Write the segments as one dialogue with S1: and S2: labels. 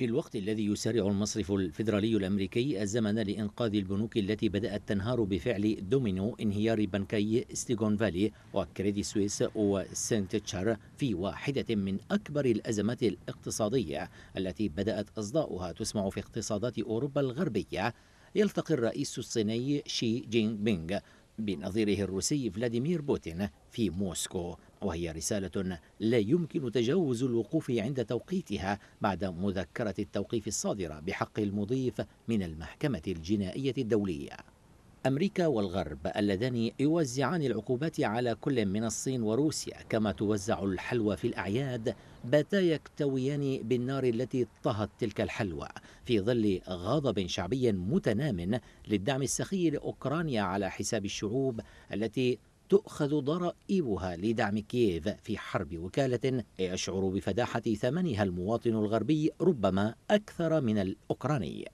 S1: في الوقت الذي يسارع المصرف الفيدرالي الأمريكي الزمن لإنقاذ البنوك التي بدأت تنهار بفعل دومينو انهيار بنكي ستيغون فالي وكريدي سويس وسنتشر في واحدة من أكبر الأزمات الاقتصادية التي بدأت أصداؤها تسمع في اقتصادات أوروبا الغربية يلتقي الرئيس الصيني شي جين بينغ بنظيره الروسي فلاديمير بوتين في موسكو وهي رسالة لا يمكن تجاوز الوقوف عند توقيتها بعد مذكرة التوقيف الصادرة بحق المضيف من المحكمة الجنائية الدولية أمريكا والغرب اللذان يوزعان العقوبات على كل من الصين وروسيا كما توزع الحلوى في الأعياد باتا يكتويان بالنار التي طهت تلك الحلوى في ظل غضب شعبي متنام للدعم السخي لأوكرانيا على حساب الشعوب التي تؤخذ ضرائبها لدعم كييف في حرب وكالة يشعر بفداحة ثمنها المواطن الغربي ربما أكثر من الأوكراني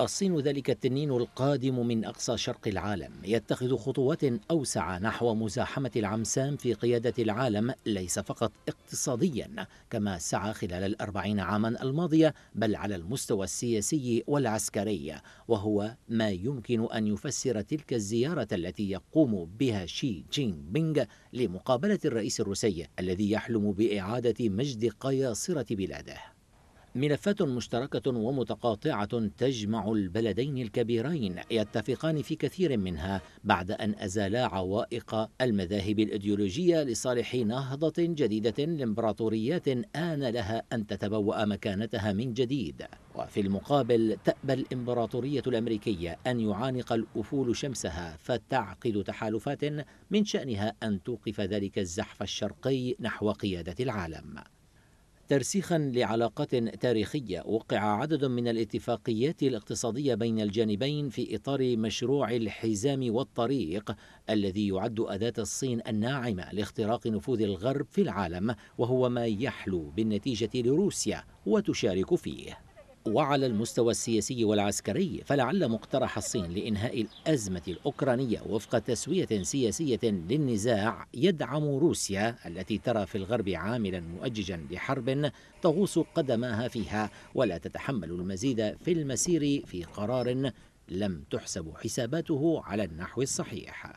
S1: الصين ذلك التنين القادم من أقصى شرق العالم يتخذ خطوات أوسع نحو مزاحمة العمسام في قيادة العالم ليس فقط اقتصاديا كما سعى خلال الأربعين عاما الماضية بل على المستوى السياسي والعسكري وهو ما يمكن أن يفسر تلك الزيارة التي يقوم بها شي جين بينغ لمقابلة الرئيس الروسي الذي يحلم بإعادة مجد قياصرة بلاده ملفات مشتركة ومتقاطعة تجمع البلدين الكبيرين يتفقان في كثير منها بعد أن أزالا عوائق المذاهب الإيديولوجية لصالح نهضة جديدة لإمبراطوريات آن لها أن تتبوأ مكانتها من جديد وفي المقابل تأبى الإمبراطورية الأمريكية أن يعانق الأفول شمسها فتعقد تحالفات من شأنها أن توقف ذلك الزحف الشرقي نحو قيادة العالم ترسيخا لعلاقات تاريخيه وقع عدد من الاتفاقيات الاقتصاديه بين الجانبين في اطار مشروع الحزام والطريق الذي يعد اداه الصين الناعمه لاختراق نفوذ الغرب في العالم وهو ما يحلو بالنتيجه لروسيا وتشارك فيه وعلى المستوى السياسي والعسكري فلعل مقترح الصين لإنهاء الأزمة الأوكرانية وفق تسوية سياسية للنزاع يدعم روسيا التي ترى في الغرب عاملا مؤججا لحرب تغوص قدماها فيها ولا تتحمل المزيد في المسير في قرار لم تحسب حساباته على النحو الصحيح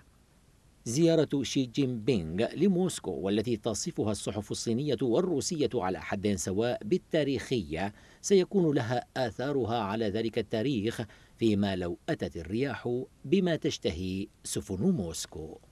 S1: زيارة شي جين بينغ لموسكو والتي تصفها الصحف الصينية والروسية على حد سواء بالتاريخية سيكون لها آثارها على ذلك التاريخ فيما لو أتت الرياح بما تشتهي سفن موسكو